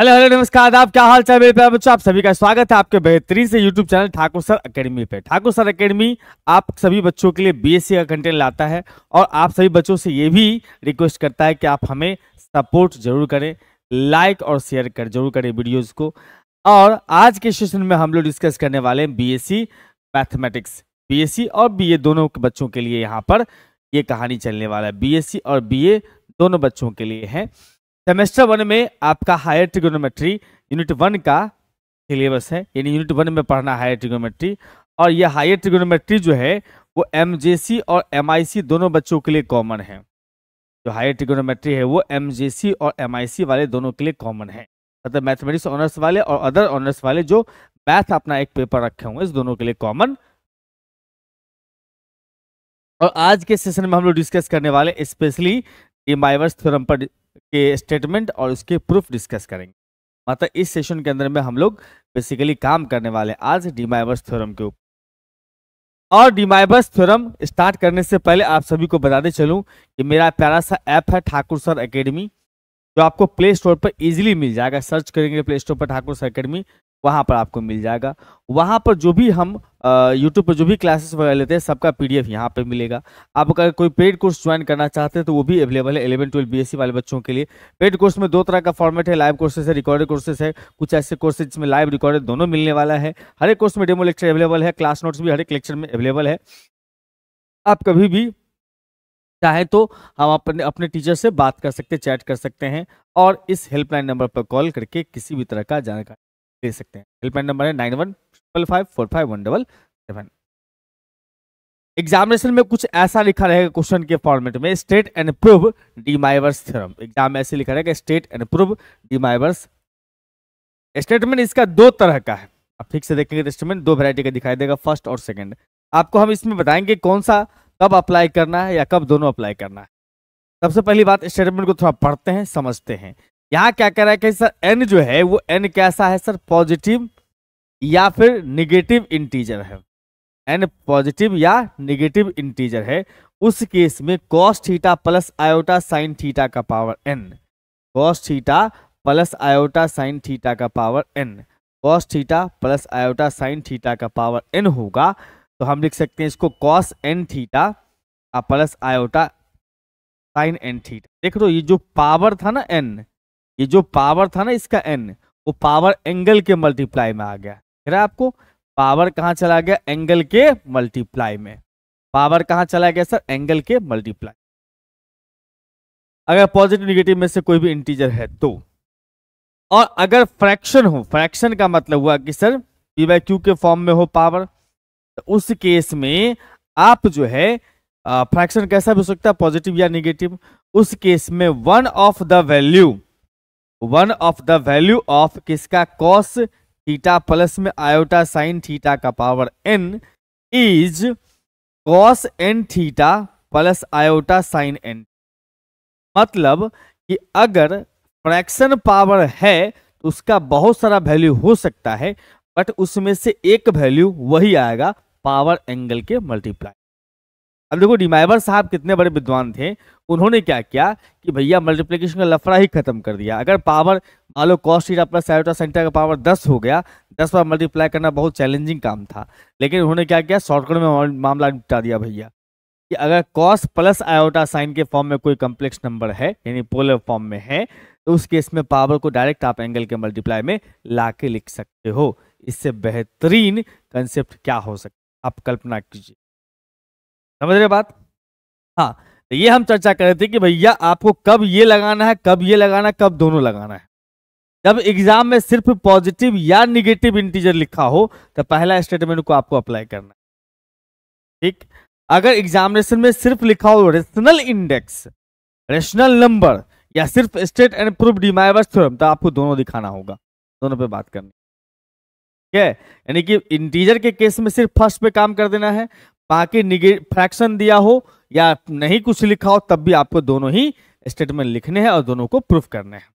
Hello hello नमस्कार आप क्या हाल चाल मेरे प्यारे बच्चों आप सभी का स्वागत है आपके बेहतरीन से YouTube channel Thakur sir academy पे ठाकुर सर अकेडमी आप सभी बच्चों के लिए बीएससी का कंटेंट लाता है और आप सभी बच्चों से ये भी रिक्वेस्ट करता है कि आप हमें सपोर्ट जरूर करें लाइक और शेयर कर जरूर करें वीडियोज़ को और आज के सेशन में हम लोग डिस्कस करने वाले हैं बी मैथमेटिक्स बी और बी दोनों के बच्चों के लिए यहाँ पर ये कहानी चलने वाला है बी और बी दोनों बच्चों के लिए है सेमेस्टर वन में आपका हायर ट्रिग्नोमेट्री यूनिट वन का सिलेबस है यानी यूनिट वन में पढ़ना हायर ट्रिग्नोमेट्री और यह हायर ट्रिग्नोमेट्री जो है वो एम और एम दोनों बच्चों के लिए कॉमन है जो हायर ट्रिग्नोमेट्री है वो एम और एम वाले दोनों के लिए कॉमन है मतलब मैथमेटिक्स ऑनर्स वाले और अदर ऑनर्स वाले जो मैथ अपना एक पेपर रखे हुए इस दोनों के लिए कॉमन और आज के सेशन में हम लोग डिस्कस करने वाले स्पेशली माइवर्स थ्योरम पर के स्टेटमेंट और उसके प्रूफ डिस्कस करेंगे मतलब इस सेशन के अंदर में हम लोग बेसिकली काम करने वाले हैं आज डिमाइवर्स थ्योरम के ऊपर और डिमाइबस थ्योरम स्टार्ट करने से पहले आप सभी को बताते चलूँ कि मेरा प्यारा सा ऐप है ठाकुर सर एकेडमी जो आपको प्ले स्टोर पर इजीली मिल जाएगा सर्च करेंगे प्ले स्टोर पर ठाकुर सर एकेडमी वहाँ पर आपको मिल जाएगा वहाँ पर जो भी हम यूट्यूब पर जो भी क्लासेस वगैरह लेते हैं सबका पी डी एफ यहाँ पर मिलेगा आप अगर कोई पेड कोर्स ज्वाइन करना चाहते हैं तो वो भी अवेलेबल है eleven twelve B S C वाले बच्चों के लिए पेड कोर्स में दो तरह का फॉर्मेट है लाइव कोर्सेस है रिकॉर्डेड कोर्सेस है कुछ ऐसे कोर्सेज जिसमें लाइव रिकॉर्डेड दोनों मिलने वाला है हर एक कोर्स में डेमो लेक्चर अवेलेबल है क्लास नोट्स भी हर एक लेक्चर में अवेलेबल है आप कभी भी चाहे तो हम अपने अपने टीचर से बात कर सकते हैं चैट कर सकते हैं और इस हेल्पलाइन नंबर पर कॉल करके किसी भी तरह का जानकारी दे सकते हैं हेल्पलाइन नंबर है nine one triple five four five one double seven examination में कुछ ऐसा लिखा रहेगा क्वेश्चन के फॉर्मेट में state and prove De Moivre's theorem exam में ऐसे लिखा रहेगा state and prove De Moivre's statement इसका दो तरह का है आप ठीक से देखेंगे स्टेटमेंट तो दो वैरायटी का दिखाई देगा फर्स्ट और सेकंड आपको हम इसमें बताएंगे कौन सा कब अप्लाई करना है या कब दोनों अप्लाई करना है सबसे पहली बात स्टेटमेंट को थोड़ा पढ़ते हैं समझते हैं यहाँ क्या कह रहा है कि सर एन जो है वो एन कैसा है सर पॉजिटिव या फिर निगेटिव इंटीजर है एन पॉजिटिव या निगेटिव इंटीजर है उस केस में cos theta plus iota sine theta का power n cos theta plus iota sine theta का power n cos theta plus iota sine theta का पावर एन होगा तो हम लिख सकते हैं इसको cos n theta plus iota sine n theta देख लो ये जो पावर था ना एन ये जो पावर था ना इसका एन वो पावर एंगल के मल्टीप्लाई में आ गया रहा आपको पावर कहाँ चला गया एंगल के मल्टीप्लाई में पावर कहाँ चला गया सर एंगल के मल्टीप्लाई अगर पॉजिटिव निगेटिव में से कोई भी इंटीजर है तो और अगर फ्रैक्शन हो फ्रैक्शन का मतलब हुआ कि सर पी बाई क्यू के फॉर्म में हो पावर तो उस केस में आप जो है फ्रैक्शन कैसा भी हो सकता है पॉजिटिव या निगेटिव उस केस में one of the value one of the value of किसका कॉस थीटा प्लस में आयोटा साइन थीटा का power n is cos n theta plus iota sine n मतलब कि अगर फ्रैक्शन पावर है तो उसका बहुत सारा वैल्यू हो सकता है बट उसमें से एक वैल्यू वही आएगा पावर एंगल के मल्टीप्लाई अब देखो डिमाइवर साहब कितने बड़े विद्वान थे उन्होंने क्या किया कि भैया मल्टीप्लीकेशन का लफड़ा ही खत्म कर दिया अगर पावर मान लो कॉस्ट थीटा प्लस सायोटा सेंटा का पावर दस हो गया दस बार मल्टीप्लाई करना बहुत चैलेंजिंग काम था लेकिन उन्होंने क्या किया शॉर्टकट में मामला निपटा दिया भैया कि अगर कॉस प्लस आयोटा साइन के फॉर्म में कोई कम्प्लेक्स नंबर है यानी पोलर फॉर्म में है तो उस केस में पावर को डायरेक्ट आप एंगल के मल्टीप्लाई में ला के लिख सकते हो इससे बेहतरीन कंसेप्ट क्या हो सकता आप कल्पना कीजिए समझ रहे बात हाँ तो ये हम चर्चा कर रहे थे कि भैया आपको कब ये लगाना है कब ये लगाना है कब दोनों लगाना है जब एग्जाम में सिर्फ पॉजिटिव या निगेटिव इंटीजर लिखा हो तो पहला स्टेटमेंट को आपको अप्लाई करना है ठीक अगर एग्जामिनेशन में सिर्फ लिखा हो रेशनल इंडेक्स रेशनल नंबर या सिर्फ state and proof De Moivre's theorem तो आपको दोनों दिखाना होगा दोनों पे बात करनी ठीक है यानी कि इंटीजर के केस में सिर्फ फर्स्ट पे काम कर देना है बाकी फ्रैक्शन दिया हो या नहीं कुछ लिखा हो तब भी आपको दोनों ही स्टेटमेंट लिखने हैं और दोनों को प्रूफ करने हैं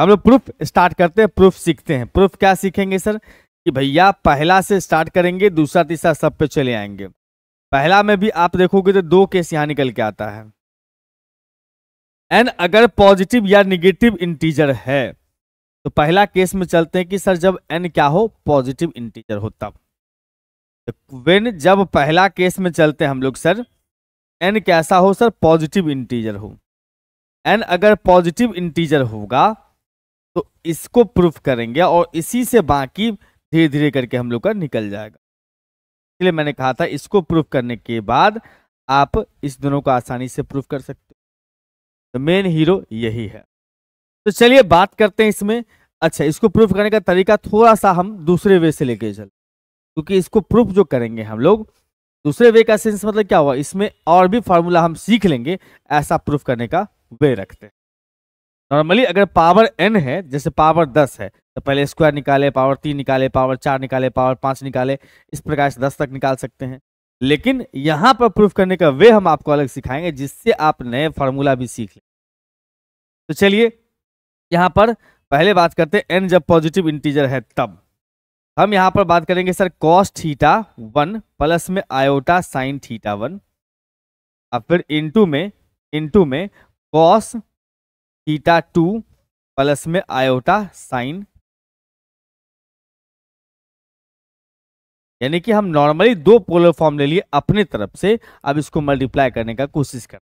हम लोग प्रूफ स्टार्ट करते हैं प्रूफ सीखते हैं प्रूफ क्या सीखेंगे सर कि भैया पहला से स्टार्ट करेंगे दूसरा तीसरा सब पे चले आएंगे पहला में भी आप देखोगे तो दो केस यहां निकल के आता है एंड अगर पॉजिटिव या निगेटिव इंटीजर है तो पहला केस में चलते हैं कि सर जब एन क्या हो पॉजिटिव इंटीजर हो तब वेन जब पहला केस में चलते हैं हम लोग सर एन कैसा हो सर पॉजिटिव इंटीजर हो एन अगर पॉजिटिव इंटीजर होगा तो इसको प्रूफ करेंगे और इसी से बाकी धीरे धीरे करके हम लोग का निकल जाएगा इसलिए मैंने कहा था इसको प्रूफ करने के बाद आप इस दोनों को आसानी से प्रूफ कर सकते हो तो मेन हीरो यही है तो चलिए बात करते हैं इसमें अच्छा इसको प्रूफ करने का तरीका थोड़ा सा हम दूसरे वे से लेके चलते क्योंकि इसको प्रूफ जो करेंगे हम लोग दूसरे वे का सेंस मतलब क्या हुआ इसमें और भी फार्मूला हम सीख लेंगे ऐसा प्रूफ करने का वे रखते हैं नॉर्मली अगर पावर एन है जैसे पावर दस है तो पहले स्क्वायर निकाले पावर तीन निकाले पावर चार निकाले पावर पाँच निकाले इस प्रकार से दस तक निकाल सकते हैं लेकिन यहाँ पर प्रूफ करने का वे हम आपको अलग सिखाएंगे जिससे आप नए फार्मूला भी सीख लें तो चलिए यहाँ पर पहले बात करते हैं एन जब पॉजिटिव इंटीजर है तब हम यहाँ पर बात करेंगे sir cos theta one plus में आयोटा साइन थीटा वन और फिर इंटू में इंटू में कॉस थीटा टू प्लस में आयोटा साइन यानी कि हम नॉर्मली दो पोलर फॉर्म ले लिए अपने तरफ से अब इसको मल्टीप्लाई करने का कोशिश कर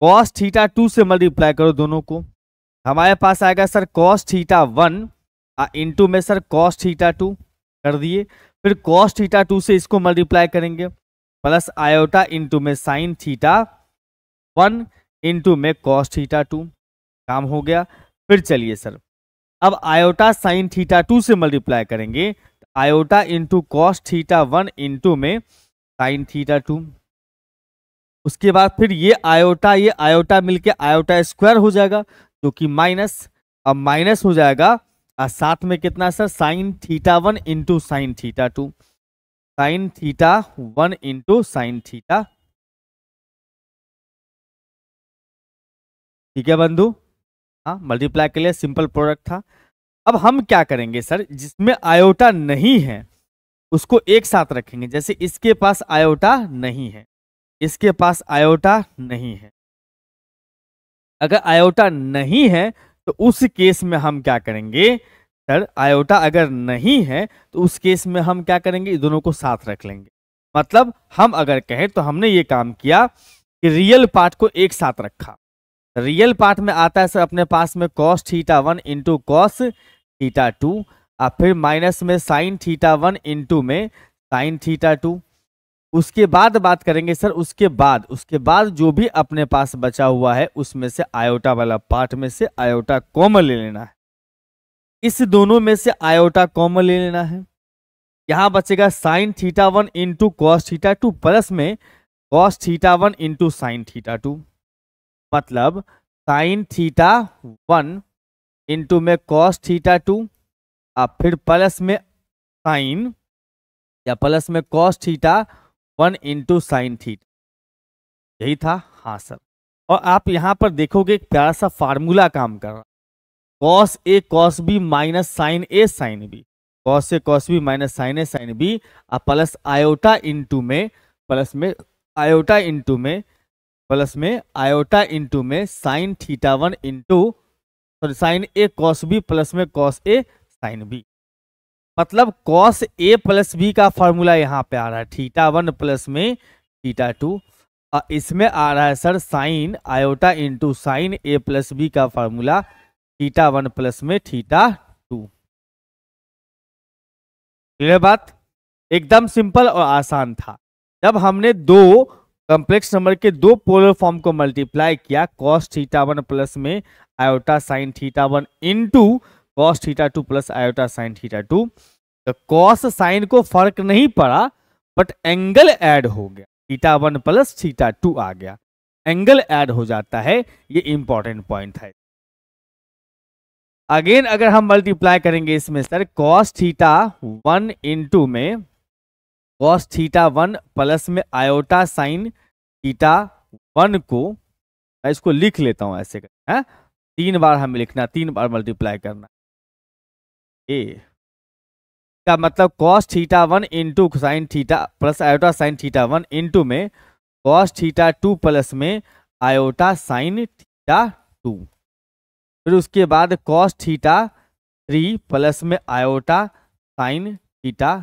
कॉस थीटा टू से मल्टीप्लाई करो दोनों को हमारे पास आएगा sir cos theta one into में सर कॉस्ट हीटा टू कर दिए फिर कॉस्ट हीटा टू से इसको मल्टीप्लाई करेंगे प्लस आयोटा इंटू में साइन थीटा वन इंटू में कॉस्ट थीटा टू काम हो गया फिर चलिए सर अब आयोटा साइन थीटा टू से मल्टीप्लाई करेंगे iota into cos theta one into में साइन थीटा टू उसके बाद फिर ये आयोटा ये आयोटा मिलके आयोटा स्क्वायर हो जाएगा जो कि माइनस अब माइनस हो जाएगा साथ में कितना sir sine theta one into sine theta two sine theta one into sine theta ठीक है बंधु हाँ मल्टीप्लाई के लिए सिंपल प्रोडक्ट था अब हम क्या करेंगे सर जिसमें आयोटा नहीं है उसको एक साथ रखेंगे जैसे इसके पास आयोटा नहीं है इसके पास आयोटा नहीं है अगर आयोटा नहीं है तो उस केस में हम क्या करेंगे सर आयोटा अगर नहीं है तो उस केस में हम क्या करेंगे दोनों को साथ रख लेंगे मतलब हम अगर कहें तो हमने ये काम किया कि रियल पार्ट को एक साथ रखा रियल पार्ट में आता है सर अपने पास में cos theta one into cos theta two और फिर माइनस में साइन थीटा वन इंटू में साइन थीटा टू उसके बाद बात करेंगे सर उसके बाद उसके बाद जो भी अपने पास बचा हुआ है उसमें से आयोटा वाला पार्ट में से आयोटा कॉमन ले लेना है इस दोनों में से आयोटा कॉमन ले लेना है यहां बचेगा sine theta one into cos theta two plus में cos theta one into sine theta two मतलब साइन थीटा वन इंटू में कॉस थीटा टू और फिर प्लस में साइन या प्लस में cos theta one into sine थी यही था हाँ सर और आप यहाँ पर देखोगे एक प्यारा सा फार्मूला काम कर रहा cos A cos B minus sine A sine B cos A cos B minus sine A sine B और प्लस आयोटा इंटू में प्लस में आयोटा इंटू में प्लस में आयोटा इंटू में sine theta one into sorry sine A cos B plus में cos A sine B मतलब cos A plus B का formula यहाँ पे आ रहा है थीटा वन प्लस में थीटा टू इसमें आ रहा है sir sine iota into sine A plus B का फॉर्मूला थीटा वन प्लस में थीटा टू यह बात एकदम सिंपल और आसान था जब हमने दो कॉम्प्लेक्स नंबर के दो पोलर फॉर्म को मल्टीप्लाई किया कॉस थीटा वन प्लस में iota sine theta one into cos theta two plus iota sine theta two तो कॉस साइन को फर्क नहीं पड़ा बट एंगल ऐड हो गया theta one plus theta two आ गया एंगल ऐड हो जाता है ये इंपॉर्टेंट पॉइंट है अगेन अगर हम मल्टीप्लाई करेंगे इसमें sir cos theta one into में कॉस थीटा वन प्लस में आयोटा साइन थीटा वन को मैं इसको लिख लेता हूं ऐसे कर है? हाँ? तीन बार हमें लिखना तीन बार मल्टीप्लाई करना ए का मतलब cos theta one into sine theta plus iota sine theta one into में कॉस थीटा टू प्लस में आयोटा साइन थीटा टू फिर उसके बाद कॉस थीटा थ्री प्लस में आयोटा साइन थीटा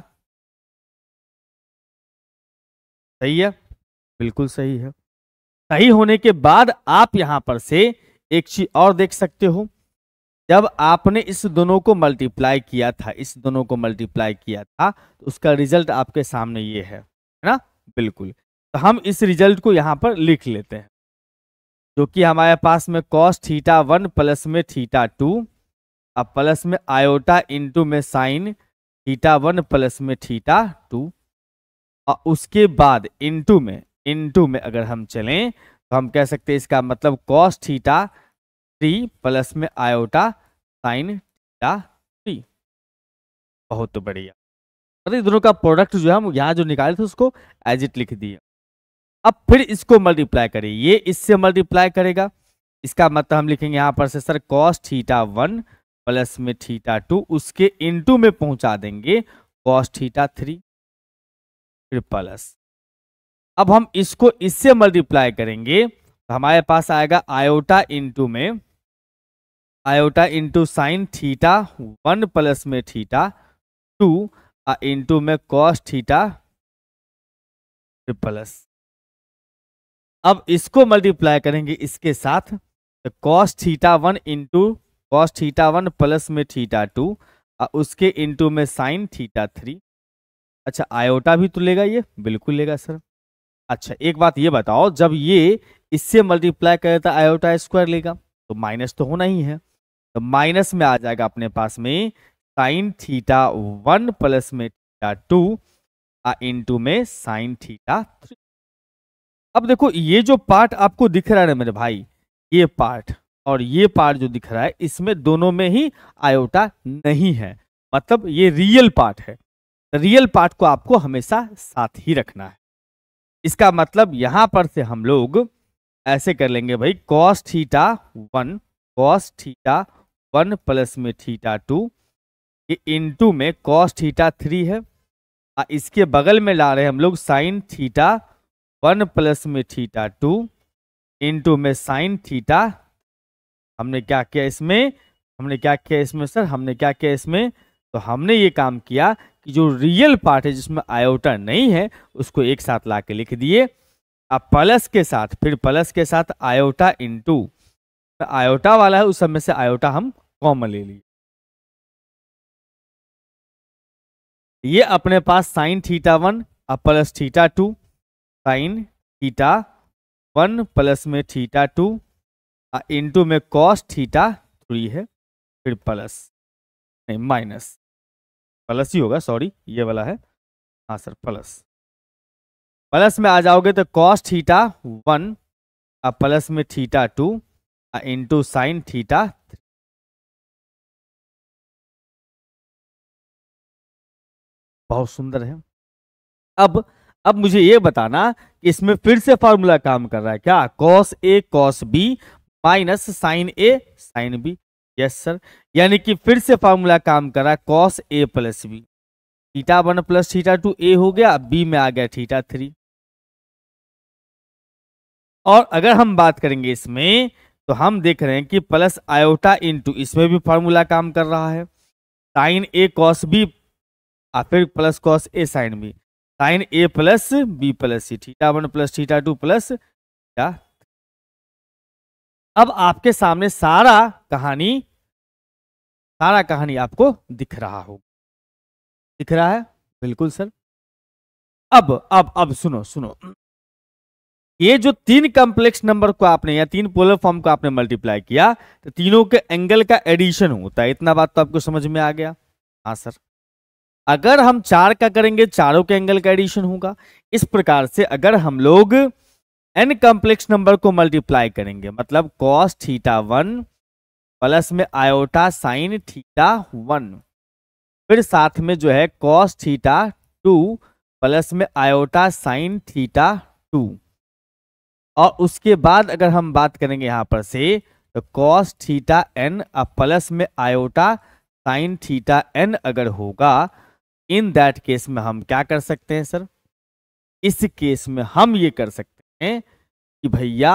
सही है बिल्कुल सही है सही होने के बाद आप यहां पर से एक चीज और देख सकते हो जब आपने इस दोनों को मल्टीप्लाई किया था इस दोनों को मल्टीप्लाई किया था तो उसका रिजल्ट आपके सामने ये है है ना बिल्कुल तो हम इस रिजल्ट को यहाँ पर लिख लेते हैं जो कि हमारे पास में कॉस थीटा वन प्लस में थीटा टू और प्लस में आयोटा इंटू में साइन थीटा वन प्लस में थीटा टू और उसके बाद इंटू में इंटू में अगर हम चलें तो हम कह सकते हैं इसका मतलब कॉस थीटा थ्री प्लस में आयोटा साइन थीटा थ्री बहुत तो बढ़िया मतलब दोनों का प्रोडक्ट जो है हम यहाँ जो निकाले थे उसको एज इट लिख दिए अब फिर इसको मल्टीप्लाई करें ये इससे मल्टीप्लाई करेगा इसका मतलब हम लिखेंगे यहाँ पर से sir cos theta one plus में थीटा टू उसके इनटू में पहुंचा देंगे कॉस थीटा थ्री फिर प्लस अब हम इसको इससे मल्टीप्लाई करेंगे तो हमारे पास आएगा आयोटा इंटू में iota into sine theta one plus में थीटा टू आ इंटू में कॉस थीटा प्लस अब इसको मल्टीप्लाई करेंगे इसके साथ तो cos theta one into cos theta one plus में थीटा टू और उसके इंटू में साइन थीटा थ्री अच्छा आयोटा भी तो लेगा ये बिल्कुल लेगा सर अच्छा एक बात ये बताओ जब ये इससे मल्टीप्लाई करे तो आयोटा स्क्वायर लेगा तो माइनस तो होना ही है तो माइनस में आ जाएगा अपने पास में साइन थीटा वन प्लस में थीटा टू इंटू में साइन थीटा थ्री अब देखो ये जो पार्ट आपको दिख रहा है मेरे भाई ये पार्ट और ये पार्ट जो दिख रहा है इसमें दोनों में ही आयोटा नहीं है मतलब ये रियल पार्ट है रियल पार्ट को आपको हमेशा साथ ही रखना है इसका मतलब यहां पर से हम लोग ऐसे कर लेंगे भाई cos theta one cos theta one plus में थीटा टू ये इंटू में कॉस थीटा थ्री है आ इसके बगल में ला रहे हैं हम लोग साइन थीटा वन प्लस में थीटा टू इंटू में साइन थीटा हमने क्या किया इसमें हमने क्या किया इसमें सर हमने क्या किया इसमें तो हमने ये काम किया कि जो रियल पार्ट है जिसमें आयोटा नहीं है उसको एक साथ ला के लिख दिए अब प्लस के साथ फिर प्लस के साथ आयोटा इंटू तो आयोटा वाला है उस सब में से आयोटा हम कॉमन ले लिए ये अपने पास sine theta one plus theta two sine theta one plus में थीटा टू इंटू में कॉस थीटा थ्री है फिर प्लस नहीं माइनस प्लस ही होगा सॉरी ये वाला है हाँ सर प्लस प्लस में आ जाओगे तो कॉस थीटा वन प्लस में theta two into sine theta बहुत सुंदर है अब अब मुझे यह बताना कि इसमें फिर से फॉर्मूला काम कर रहा है क्या cos A cos B minus sine A sine B yes sir यानी कि फिर से फॉर्मूला काम कर रहा है cos A plus B theta one plus theta two A हो गया बी में आ गया थीटा थ्री और अगर हम बात करेंगे इसमें तो हम देख रहे हैं कि प्लस आयोटा इंटू इसमें भी फार्मूला काम कर रहा है साइन ए कॉस बी और फिर plus cos A sine B sine A plus B plus C theta one plus theta two plus theta अब आपके सामने सारा कहानी सारा कहानी आपको दिख रहा हो दिख रहा है बिल्कुल सर अब अब अब सुनो सुनो ये जो तीन कॉम्प्लेक्स नंबर को आपने या तीन पोलर फॉर्म को आपने मल्टीप्लाई किया तो तीनों के एंगल का एडिशन होता है इतना बात तो आपको समझ में आ गया हाँ सर अगर हम चार का करेंगे चारों के एंगल का एडिशन होगा इस प्रकार से अगर हम लोग एन कॉम्प्लेक्स नंबर को मल्टीप्लाई करेंगे मतलब कॉस थीटा वन प्लस में आयोटा साइन थीटा वन फिर साथ में जो है कॉस थीटा टू प्लस में आयोटा साइन थीटा टू और उसके बाद अगर हम बात करेंगे यहाँ पर से तो कॉस थीटा एन अब प्लस में आयोटा साइन थीटा एन अगर होगा इन दैट केस में हम क्या कर सकते हैं सर इस केस में हम ये कर सकते हैं कि भैया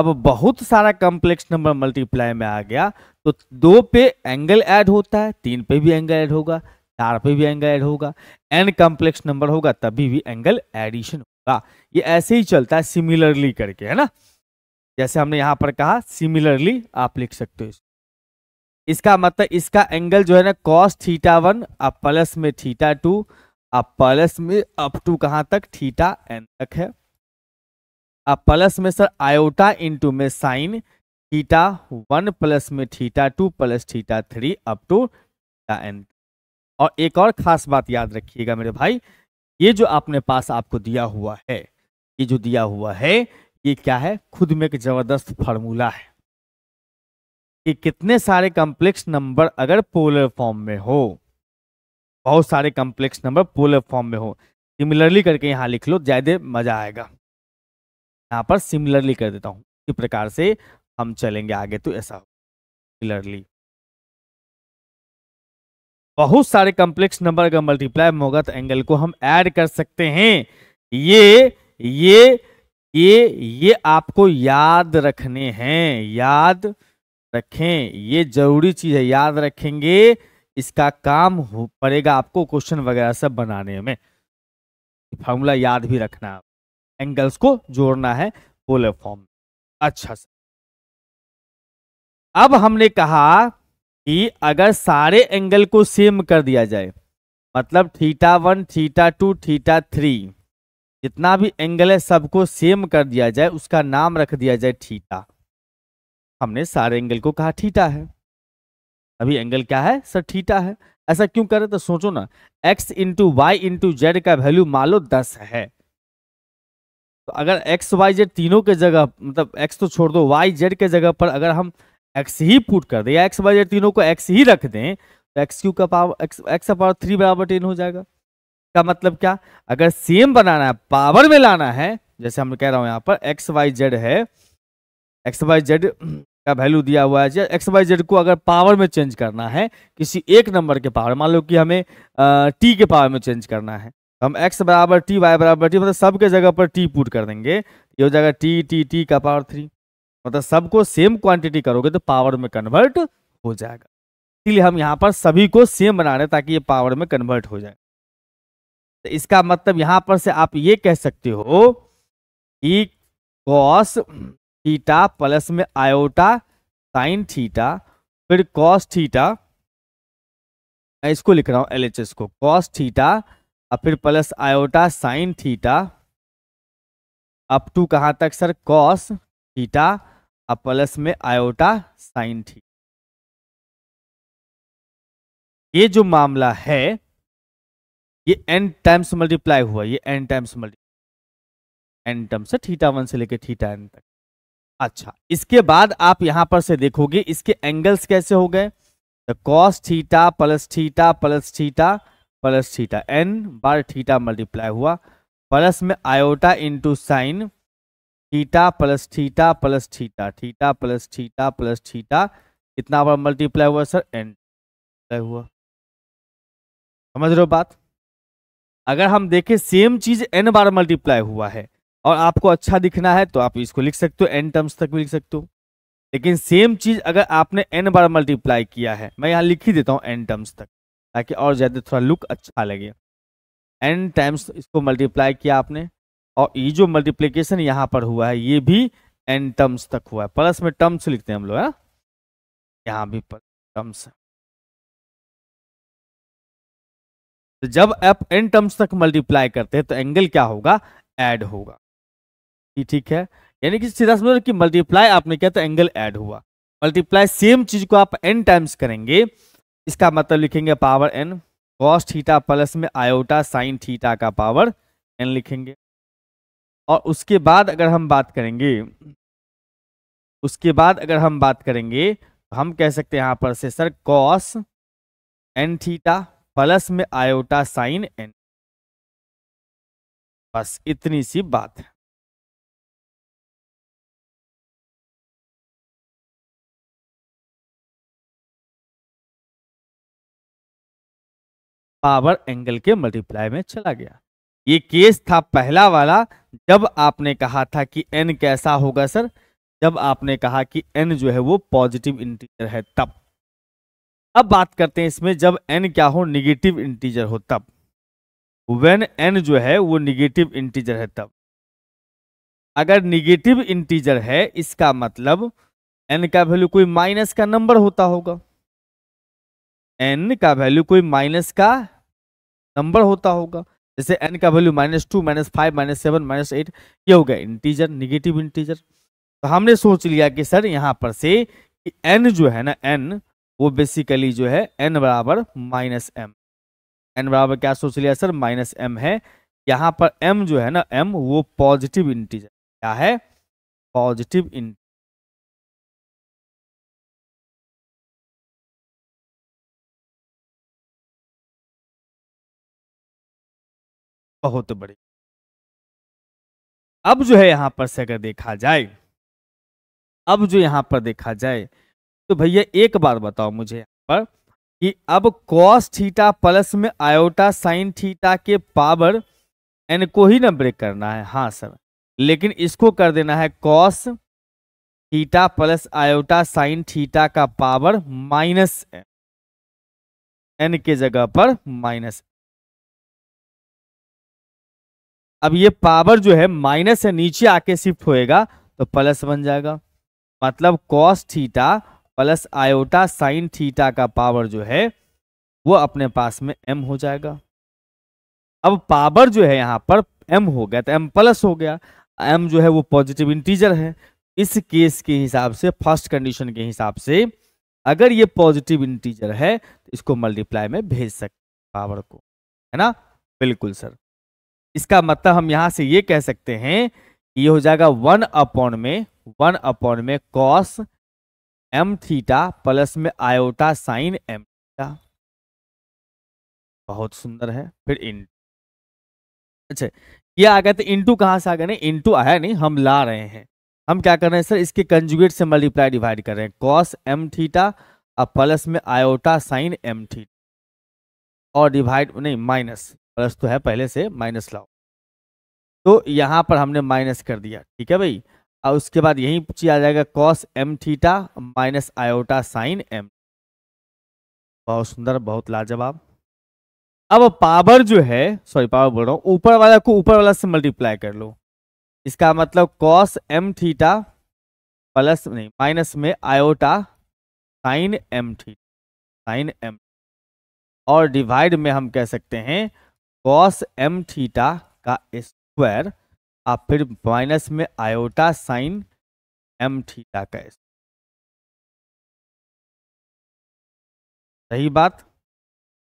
अब बहुत सारा कॉम्प्लेक्स नंबर मल्टीप्लाई में आ गया तो दो पे एंगल ऐड होता है तीन पे भी एंगल ऐड होगा चार पे भी एंगल ऐड होगा एन कॉम्प्लेक्स नंबर होगा तभी भी एंगल एडिशन होगा ये ऐसे ही चलता है सिमिलरली करके है ना जैसे हमने यहाँ पर कहा सिमिलरली आप लिख सकते हो इसका मतलब इसका एंगल जो है ना कॉस थीटा वन अब प्लस में थीटा टू अब प्लस में अप टू कहाँ तक थीटा एन तक है अब प्लस में सर आयोटा इंटू में साइन थीटा वन प्लस में theta two plus theta three up to theta n और एक और खास बात याद रखिएगा मेरे भाई ये जो आपने पास आपको दिया हुआ है ये जो दिया हुआ है ये क्या है खुद में एक जबरदस्त फार्मूला है कि कितने सारे कॉम्प्लेक्स नंबर अगर पोलर फॉर्म में हो बहुत सारे कॉम्प्लेक्स नंबर पोलर फॉर्म में हो सिमिलरली करके यहाँ लिख लो ज्यादा मजा आएगा यहाँ पर सिमिलरली कर देता हूँ इसी प्रकार से हम चलेंगे आगे तो ऐसा हो सिमिलरली बहुत सारे कॉम्प्लेक्स नंबर का मल्टीप्लाई मोगत होगा तो एंगल को हम ऐड कर सकते हैं ये ये ये ये आपको याद रखने हैं याद रखें ये जरूरी चीज है याद रखेंगे इसका काम पड़ेगा आपको क्वेश्चन वगैरह सब बनाने में फॉर्मूला याद भी रखना एंगल्स को जोड़ना है पोलर फॉर्म अच्छा सर अब हमने कहा कि अगर सारे एंगल को सेम कर दिया जाए मतलब theta one theta two theta three जितना भी एंगल है सबको सेम कर दिया जाए उसका नाम रख दिया जाए थीटा हमने सारे एंगल को कहा थीटा है अभी एंगल क्या है सर थीटा है ऐसा क्यों करें तो सोचो ना x into y into z का वैल्यू मान लो दस है तो अगर एक्स वाई जेड तीनों के जगह मतलब एक्स तो छोड़ दो वाई जेड के जगह पर अगर हम एक्स ही पुट कर दें या एक्स वाई जेड तीनों को एक्स ही रख दें तो एक्स क्यू का पावर एक्स एक्स का पावर थ्री बराबर टेन हो जाएगा का मतलब क्या अगर सेम बनाना है पावर में लाना है जैसे हम कह रहा हूँ यहाँ पर एक्स वाई जेड है एक्स वाई जेड का वैल्यू दिया हुआ है एक्स वाई जेड को अगर पावर में चेंज करना है किसी एक नंबर के पावर मान लो कि हमें टी के पावर में चेंज करना है तो हम एक्स बराबर टी वाई बराबर टी मतलब सबके जगह पर टी पुट कर देंगे ये हो जाएगा टी टी टी का पावर थ्री मतलब सबको सेम क्वांटिटी करोगे तो पावर में कन्वर्ट हो जाएगा इसलिए हम यहाँ पर सभी को सेम बना रहे हैं ताकि ये पावर में कन्वर्ट हो जाए तो इसका मतलब यहाँ पर से आप ये कह सकते हो कि कॉस थीटा प्लस में आयोटा साइन थीटा फिर कॉस थीटा मैं इसको लिख रहा हूँ एल एच एस को कॉस थीटा और फिर plus iota sine theta up to कहाँ तक सर कॉस थीटा और प्लस में आयोटा साइन थी ये जो मामला है ये एन टाइम्स मल्टीप्लाई हुआ ये n times multiply n term से थीटा वन से लेके थीटा एन तक अच्छा इसके बाद आप यहां पर से देखोगे इसके एंगल्स कैसे हो गए cos theta plus theta plus theta plus theta n बार थीटा मल्टीप्लाई हुआ प्लस में iota into sine theta plus theta plus theta theta plus theta plus theta कितना बार मल्टीप्लाई हुआ सर एन हुआ समझ रहे हो बात अगर हम देखें सेम चीज एन बार मल्टीप्लाई हुआ है और आपको अच्छा दिखना है तो आप इसको लिख सकते हो एन टर्म्स तक भी लिख सकते हो लेकिन सेम चीज अगर आपने एन बार मल्टीप्लाई किया है मैं यहाँ लिख ही देता हूँ एन टर्म्स तक ताकि और ज्यादा थोड़ा लुक अच्छा लगे एन टाइम्स इसको मल्टीप्लाई किया आपने और ये जो मल्टीप्लीकेशन यहाँ पर हुआ है ये भी एन टर्म्स तक हुआ है प्लस में टर्म्स लिखते हैं हम लोग है यहाँ भी टर्म्स है तो जब आप एन टर्म्स तक मल्टीप्लाई करते हैं तो एंगल क्या होगा ऐड होगा ठीक है यानी कि सीधा समझ कि मल्टीप्लाई आपने किया तो एंगल ऐड हुआ मल्टीप्लाई सेम चीज को आप एन टाइम्स करेंगे इसका मतलब लिखेंगे power n cos theta plus में आयोटा साइन थीटा का पावर एन लिखेंगे और उसके बाद अगर हम बात करेंगे उसके बाद अगर हम बात करेंगे तो हम कह सकते हैं यहाँ पर से sir cos n theta plus में आयोटा साइन एन बस इतनी सी बात है पावर एंगल के मल्टीप्लाई में चला गया ये केस था पहला वाला जब आपने कहा था कि एन कैसा होगा सर जब आपने कहा कि एन जो है वो पॉजिटिव इंटीजर है तब अब बात करते हैं इसमें जब एन क्या हो निगेटिव इंटीजर हो तब वेन एन जो है वो निगेटिव इंटीजर है तब अगर निगेटिव इंटीजर है इसका मतलब एन का वैल्यू कोई माइनस का नंबर होता होगा एन का वैल्यू कोई माइनस का नंबर होता होगा जैसे एन का value minus two minus five minus seven minus eight ये हो गया इंटीजर निगेटिव इंटीजर तो हमने सोच लिया कि सर यहाँ पर से कि एन जो है ना एन वो बेसिकली जो है एन बराबर माइनस एम एन बराबर क्या सोच लिया सर माइनस एम है यहाँ पर एम जो है ना एम वो पॉजिटिव इंटीजर क्या है पॉजिटिव इंटीजर बहुत बड़ी अब जो है यहां पर से अगर देखा जाए अब जो यहां पर देखा जाए तो भैया एक बात बताओ मुझे यहां पर कि अब कॉस थीटा प्लस में आयोटा साइन थीटा के पावर एन को ही ना ब्रेक करना है हाँ सर लेकिन इसको कर देना है cos theta plus iota sine theta का पावर माइनस एन के जगह पर माइनस अब ये पावर जो है माइनस से नीचे आके शिफ्ट होएगा तो प्लस बन जाएगा मतलब cos theta plus iota sine theta का पावर जो है वो अपने पास में एम हो जाएगा अब पावर जो है यहाँ पर एम हो गया तो एम प्लस हो गया एम जो है वो पॉजिटिव इंटीजर है इस केस के हिसाब से फर्स्ट कंडीशन के हिसाब से अगर ये पॉजिटिव इंटीजर है तो इसको मल्टीप्लाई में भेज सकते पावर को है ना बिल्कुल सर इसका मतलब हम यहां से ये कह सकते हैं कि ये हो जाएगा वन अपॉन में वन अपॉन में कॉस एम थीटा प्लस में आयोटा साइन एम थीटा बहुत सुंदर है फिर इन अच्छा ये आ गया तो इंटू कहाँ से आ गए इंटू आया नहीं हम ला रहे हैं हम क्या कर रहे हैं सर इसके कंजुगेट से मल्टीप्लाई डिवाइड कर रहे हैं कॉस एम थीटा और प्लस में आयोटा साइन एम थीटा और डिवाइड नहीं माइनस प्लस तो है पहले से माइनस लाओ तो यहाँ पर हमने माइनस कर दिया ठीक है भाई और उसके बाद यही चीज आ जाएगा cos m theta minus iota sine m बहुत सुंदर बहुत लाजवाब अब पावर जो है सॉरी पावर बोल रहा हूँ ऊपर वाला को ऊपर वाला से मल्टीप्लाई कर लो इसका मतलब कॉस एम थीटा प्लस नहीं माइनस में iota sine m theta sine m और डिवाइड में हम कह सकते हैं कॉस एम थीटा का स्क्वायर और फिर माइनस में आयोटा साइन एम थीटा का सही बात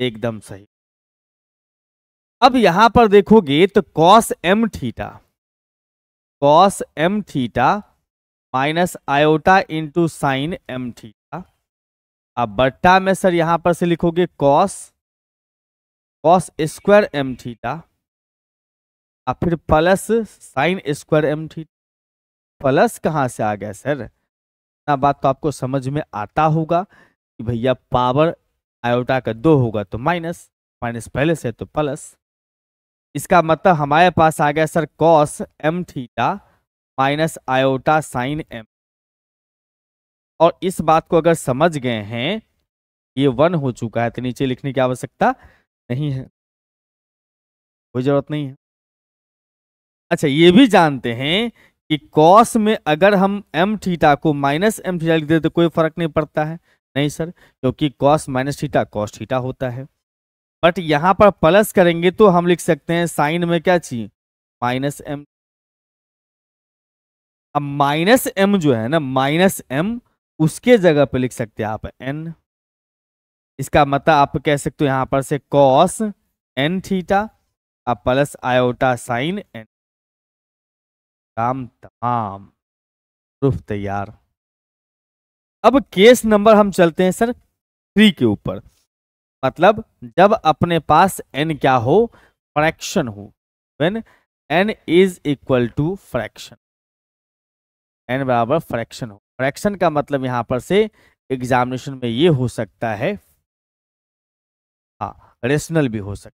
एकदम सही अब यहां पर देखोगे तो cos m theta cos m theta minus iota into sine m theta अब बट्टा में सर यहां पर से लिखोगे cos cos square m theta और फिर plus sine square m theta plus कहाँ से आ गया सर इतना बात तो आपको समझ में आता होगा कि भैया पावर आयोटा का दो होगा तो माइनस माइनस पहले से तो प्लस इसका मतलब हमारे पास आ गया sir cos m theta minus iota sine m और इस बात को अगर समझ गए हैं ये वन हो चुका है तो नीचे लिखने की आवश्यकता नहीं है। कोई ज़रूरत नहीं है। अच्छा ये भी जानते हैं कि कॉस में अगर हम एम थीटा को माइनस एम थीटा लिख देते तो कोई फर्क नहीं पड़ता है नहीं सर क्योंकि cos minus theta cos theta होता है बट यहाँ पर प्लस करेंगे तो हम लिख सकते हैं साइन में क्या चाहिए माइनस एम अब माइनस एम जो है ना माइनस एम उसके जगह पे लिख सकते हैं आप एन इसका मतलब आप कह सकते हो यहाँ पर से कॉस एन थीटा और प्लस आयोटा साइन एन काम तमाम प्रूफ तैयार अब केस नंबर हम चलते हैं सर थ्री के ऊपर मतलब जब अपने पास एन क्या हो फ्रैक्शन हो when n is equal to fraction n बराबर फ्रैक्शन हो फ्रैक्शन का मतलब यहां पर से एग्जामिनेशन में ये हो सकता है हाँ रेशनल भी हो सकता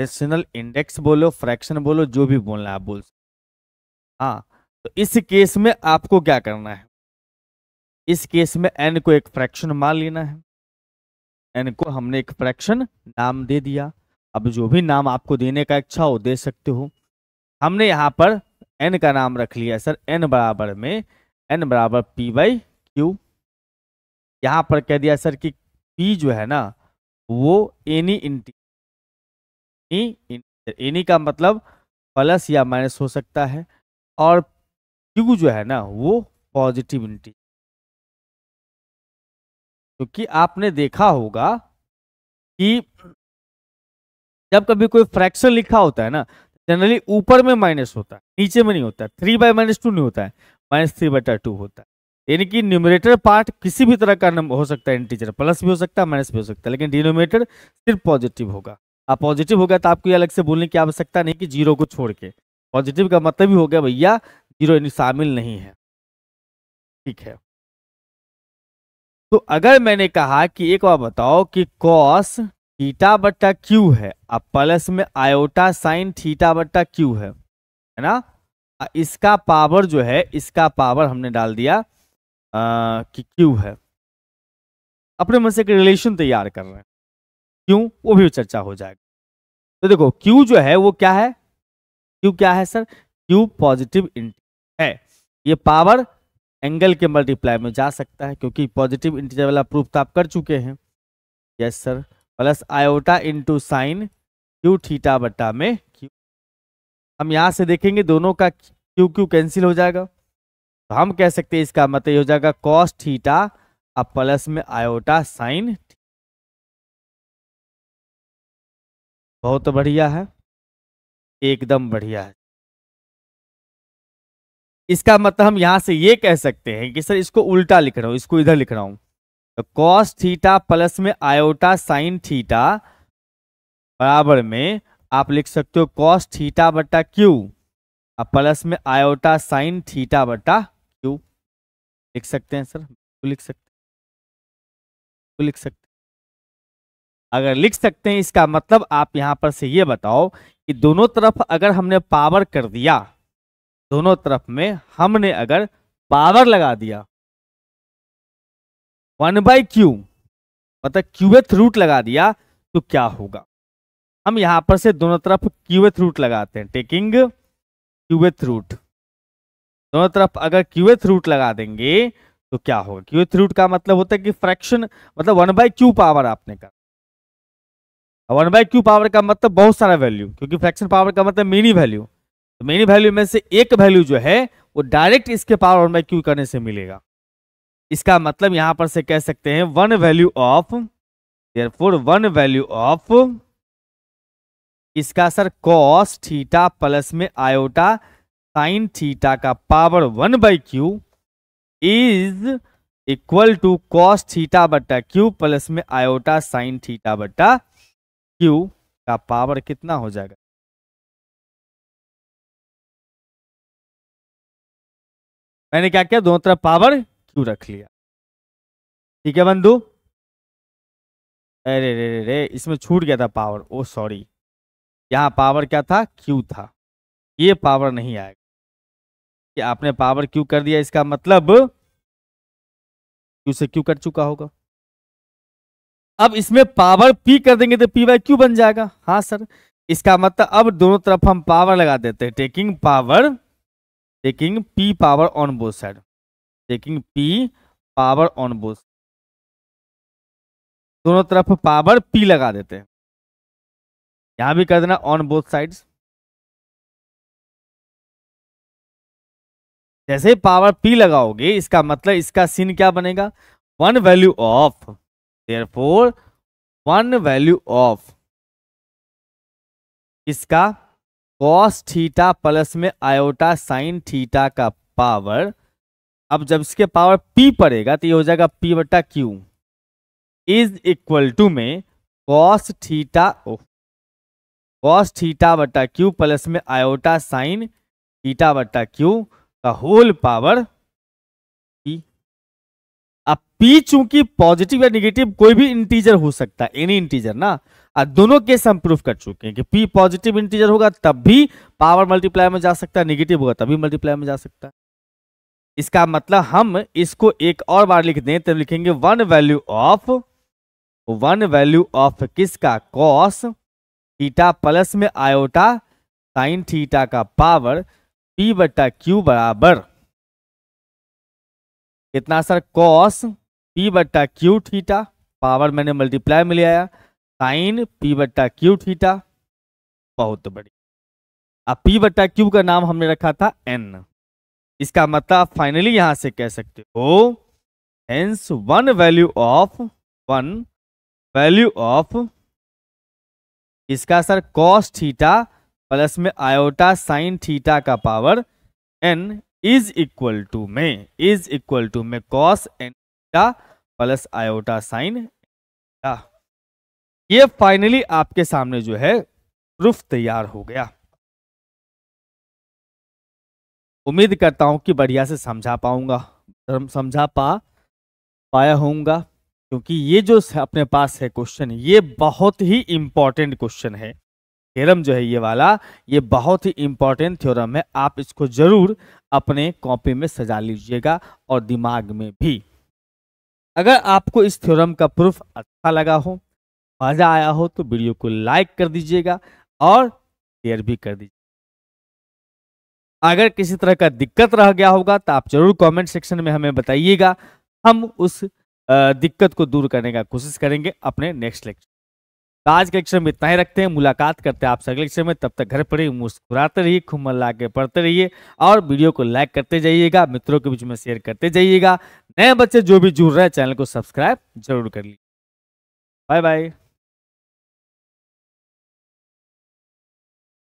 रेशनल इंडेक्स बोलो फ्रैक्शन बोलो जो भी बोलना आप बोल सकते हाँ तो इस केस में आपको क्या करना है इस केस में एन को एक फ्रैक्शन मान लेना है एन को हमने एक फ्रैक्शन नाम दे दिया अब जो भी नाम आपको देने का इच्छा हो दे सकते हो हमने यहाँ पर एन का नाम रख लिया सर एन बराबर में एन बराबर पी बाई क्यू यहाँ पर कह दिया सर कि पी जो है ना वो एनी इंटीजर एनी का मतलब प्लस या माइनस हो सकता है और क्यू जो है ना वो पॉजिटिव इंटीजर क्योंकि तो आपने देखा होगा कि जब कभी कोई फ्रैक्शन लिखा होता है ना जनरली ऊपर में माइनस होता है नीचे में नहीं होता है थ्री बाय माइनस टू नहीं होता है माइनस थ्री बटा टू होता है यानी कि न्यूमरेटर पार्ट किसी भी तरह का हो सकता है इंटीजर प्लस भी हो सकता है माइनस भी हो सकता है लेकिन डिनोमिनेटर सिर्फ पॉजिटिव होगा आप पॉजिटिव होगा तो आपको ये अलग से बोलने की आवश्यकता नहीं कि जीरो को छोड़ के पॉजिटिव का मतलब ही हो गया भैया जीरो शामिल नहीं है ठीक है तो अगर मैंने कहा कि एक बार बताओ कि कॉस थीटा बट्टा क्यू है अब प्लस में आयोटा साइन थीटा बट्टा क्यू है है ना इसका पावर जो है इसका पावर हमने डाल दिया कि क्यू है अपने मन से एक रिलेशन तैयार कर रहे हैं क्यों वो भी चर्चा हो जाएगा तो देखो क्यू जो है वो क्या है क्यू क्या है सर क्यू पॉजिटिव इंटीजर है ये पावर एंगल के मल्टीप्लाई में जा सकता है क्योंकि पॉजिटिव इंटीजर वाला प्रूफ तो आप कर चुके हैं yes sir plus iota into sine q theta बटा में क्यू हम यहाँ से देखेंगे दोनों का क्यू क्यू कैंसिल हो जाएगा तो हम कह सकते हैं इसका मतलब हो जाएगा कॉस थीटा अब प्लस में आयोटा साइन बहुत तो बढ़िया है एकदम बढ़िया है इसका मतलब हम यहां से ये कह सकते हैं कि सर इसको उल्टा लिख रहा हूं इसको इधर लिख रहा हूं तो कॉस थीटा प्लस में आयोटा साइन थीटा बराबर में आप लिख सकते हो कॉस थीटा बटा क्यू और प्लस में आयोटा साइन थीटा बटा लिख सकते हैं सर तो लिख सकते तो लिख सकते अगर लिख सकते हैं इसका मतलब आप यहां पर से ये बताओ कि दोनों तरफ अगर हमने पावर कर दिया दोनों तरफ में हमने अगर पावर लगा दिया वन बाई क्यू मतलब क्यूएथ रूट लगा दिया तो क्या होगा हम यहां पर से दोनों तरफ क्यूएथ रूट लगाते हैं टेकिंग क्यूएथ रूट दोनों तरफ अगर क्यूएथ रूट लगा देंगे तो क्या होगा क्यूएथ रूट का मतलब होता है कि फ्रैक्शन मतलब वन बाई क्यू पावर आपने कर वन बाई क्यू पावर का मतलब बहुत सारा वैल्यू क्योंकि फ्रैक्शन पावर का मतलब मेनी वैल्यू तो मेनी वैल्यू में से एक वैल्यू जो है वो डायरेक्ट इसके पावर वन बाई क्यू करने से मिलेगा इसका मतलब यहां पर से कह सकते हैं one value of therefore one value of इसका सर कॉस थीटा प्लस में आयोटा साइन थीटा का power one by q is equal to cos theta बट्टा क्यू प्लस में आयोटा साइन थीटा बट्टा क्यू का पावर कितना हो जाएगा मैंने क्या किया दोनों तरफ पावर क्यू रख लिया ठीक है बंधु अरे रे रे रे इसमें छूट गया था पावर ओ सॉरी यहां पावर क्या था क्यू था ये पावर नहीं आएगा कि आपने पावर क्यू कर दिया इसका मतलब क्यू से क्यू कर चुका होगा अब इसमें पावर पी कर देंगे तो पी वाई क्यू बन जाएगा हाँ सर इसका मतलब अब दोनों तरफ हम पावर लगा देते हैं taking power taking p power on both side taking p power on both दोनों तरफ पावर पी लगा देते हैं यहां भी कर देना ऑन बोथ साइड्स जैसे पावर पी लगाओगे इसका मतलब इसका सीन क्या बनेगा one value of therefore one value of इसका कॉस थीटा प्लस में आयोटा साइन थीटा का पावर अब जब इसके पावर पी पड़ेगा तो ये हो जाएगा पी बटा क्यू इज इक्वल टू में cos theta oh cos theta बटा क्यू प्लस में आयोटा साइन थीटा बटा क्यू का होल पावर पी अब पी चूंकि पॉजिटिव या निगेटिव कोई भी इंटीजर हो सकता है एनी इंटीजर ना और दोनों केस हम प्रूफ कर चुके हैं कि पी पॉजिटिव इंटीजर होगा तब भी पावर मल्टीप्लाई में जा सकता है निगेटिव होगा तभी मल्टीप्लाई में जा सकता है इसका मतलब हम इसको एक और बार लिख दें तो लिखेंगे one value of one value of किसका कॉस थीटा प्लस में आयोटा साइन थीटा का पावर पी बट्टा क्यू बराबर कितना सर कॉस पी बट्टा क्यू थीटा पावर मैंने मल्टीप्लाई में ले आया साइन पी बट्टा क्यू थीटा बहुत बढ़िया अब पी बट्टा क्यू का नाम हमने रखा था एन इसका मतलब फाइनली यहां से कह सकते हो hence one value of one value of इसका सर कॉस थीटा प्लस में आयोटा साइन थीटा का power n is equal to में इज इक्वल टू में cos n theta plus iota sine theta ये फाइनली आपके सामने जो है प्रूफ तैयार हो गया उम्मीद करता हूं कि बढ़िया से समझा पाऊंगा समझा पा पाया होऊंगा क्योंकि ये जो अपने पास है क्वेश्चन ये बहुत ही इंपॉर्टेंट क्वेश्चन है थ्योरम जो है ये वाला ये बहुत ही इंपॉर्टेंट थ्योरम है आप इसको जरूर अपने कॉपी में सजा लीजिएगा और दिमाग में भी अगर आपको इस थ्योरम का प्रूफ अच्छा लगा हो मजा आया हो तो वीडियो को लाइक कर दीजिएगा और शेयर भी कर दीजिए अगर किसी तरह का दिक्कत रह गया होगा तो आप जरूर कमेंट सेक्शन में हमें बताइएगा हम उस दिक्कत को दूर करने का कोशिश करेंगे अपने नेक्स्ट लेक्चर तो आज के लेक्चर में इतना ही रखते हैं मुलाकात करते हैं आप सगले लेक्चर में तब तक घर पर ही मुस्कुराते रहिए खुब मल्ला के पढ़ते रहिए और वीडियो को लाइक करते जाइएगा मित्रों के बीच में शेयर करते जाइएगा नए बच्चे जो भी जुड़ रहे हैं चैनल को सब्सक्राइब जरूर कर लीजिए बाय बाय